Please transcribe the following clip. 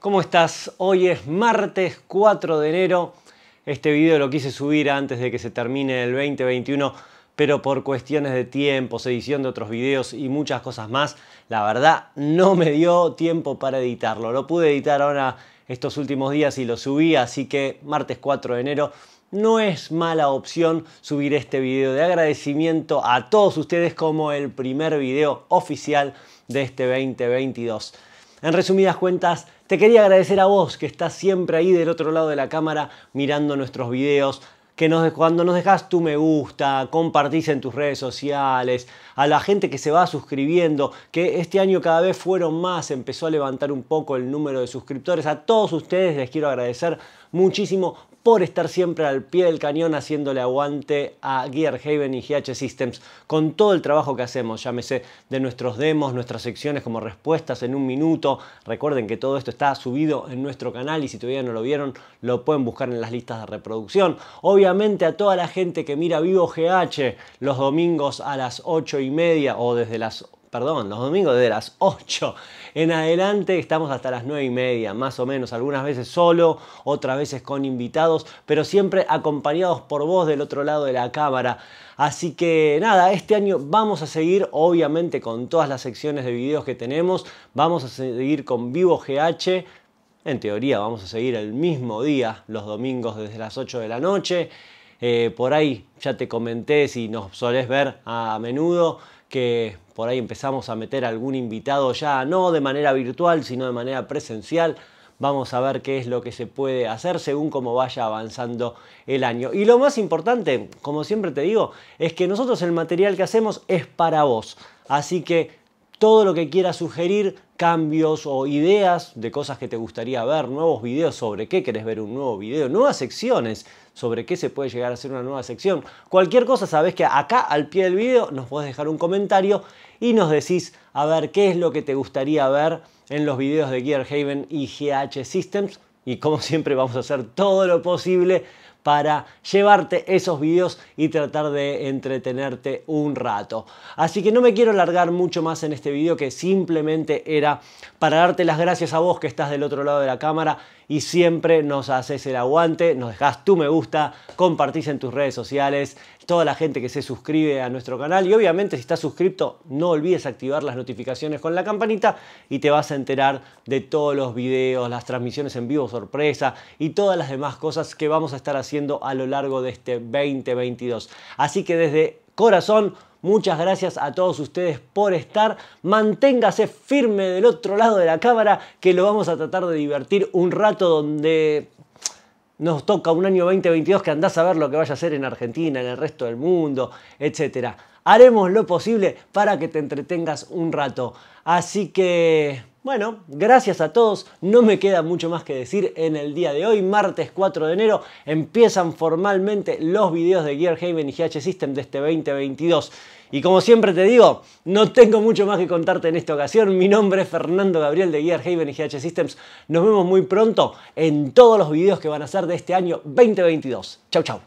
¿Cómo estás? Hoy es martes 4 de enero. Este video lo quise subir antes de que se termine el 2021, pero por cuestiones de tiempos, edición de otros videos y muchas cosas más, la verdad no me dio tiempo para editarlo. Lo pude editar ahora estos últimos días y lo subí, así que martes 4 de enero no es mala opción subir este video de agradecimiento a todos ustedes como el primer video oficial de este 2022. En resumidas cuentas, te quería agradecer a vos que estás siempre ahí del otro lado de la cámara mirando nuestros videos, que nos, cuando nos dejas tu me gusta, compartís en tus redes sociales, a la gente que se va suscribiendo, que este año cada vez fueron más, empezó a levantar un poco el número de suscriptores. A todos ustedes les quiero agradecer muchísimo por estar siempre al pie del cañón haciéndole aguante a Gearhaven y GH Systems con todo el trabajo que hacemos, llámese de nuestros demos, nuestras secciones como respuestas en un minuto. Recuerden que todo esto está subido en nuestro canal y si todavía no lo vieron, lo pueden buscar en las listas de reproducción. Obviamente a toda la gente que mira Vivo GH los domingos a las 8 y media o desde las perdón, los domingos de las 8 en adelante estamos hasta las 9 y media, más o menos, algunas veces solo, otras veces con invitados, pero siempre acompañados por vos del otro lado de la cámara. Así que nada, este año vamos a seguir obviamente con todas las secciones de videos que tenemos, vamos a seguir con Vivo GH, en teoría vamos a seguir el mismo día, los domingos desde las 8 de la noche. Eh, por ahí ya te comenté si nos solés ver a menudo que por ahí empezamos a meter algún invitado ya, no de manera virtual, sino de manera presencial. Vamos a ver qué es lo que se puede hacer según cómo vaya avanzando el año. Y lo más importante, como siempre te digo, es que nosotros el material que hacemos es para vos. Así que todo lo que quieras sugerir, cambios o ideas de cosas que te gustaría ver, nuevos videos sobre qué querés ver un nuevo video, nuevas secciones sobre qué se puede llegar a hacer una nueva sección. Cualquier cosa, sabes que acá al pie del video nos podés dejar un comentario y nos decís a ver qué es lo que te gustaría ver en los videos de Gearhaven y GH Systems. Y como siempre vamos a hacer todo lo posible para llevarte esos videos y tratar de entretenerte un rato. Así que no me quiero alargar mucho más en este video que simplemente era para darte las gracias a vos que estás del otro lado de la cámara y siempre nos haces el aguante, nos dejas tu me gusta, compartís en tus redes sociales, toda la gente que se suscribe a nuestro canal y obviamente si estás suscrito no olvides activar las notificaciones con la campanita y te vas a enterar de todos los videos, las transmisiones en vivo sorpresa y todas las demás cosas que vamos a estar haciendo a lo largo de este 2022. Así que desde corazón, Muchas gracias a todos ustedes por estar. Manténgase firme del otro lado de la cámara, que lo vamos a tratar de divertir un rato donde nos toca un año 2022 que andás a ver lo que vaya a hacer en Argentina, en el resto del mundo, etc. Haremos lo posible para que te entretengas un rato. Así que bueno, gracias a todos. No me queda mucho más que decir en el día de hoy, martes 4 de enero, empiezan formalmente los videos de Gearhaven y GH Systems de este 2022. Y como siempre te digo, no tengo mucho más que contarte en esta ocasión. Mi nombre es Fernando Gabriel de Gearhaven y GH Systems. Nos vemos muy pronto en todos los videos que van a ser de este año 2022. Chau, chau.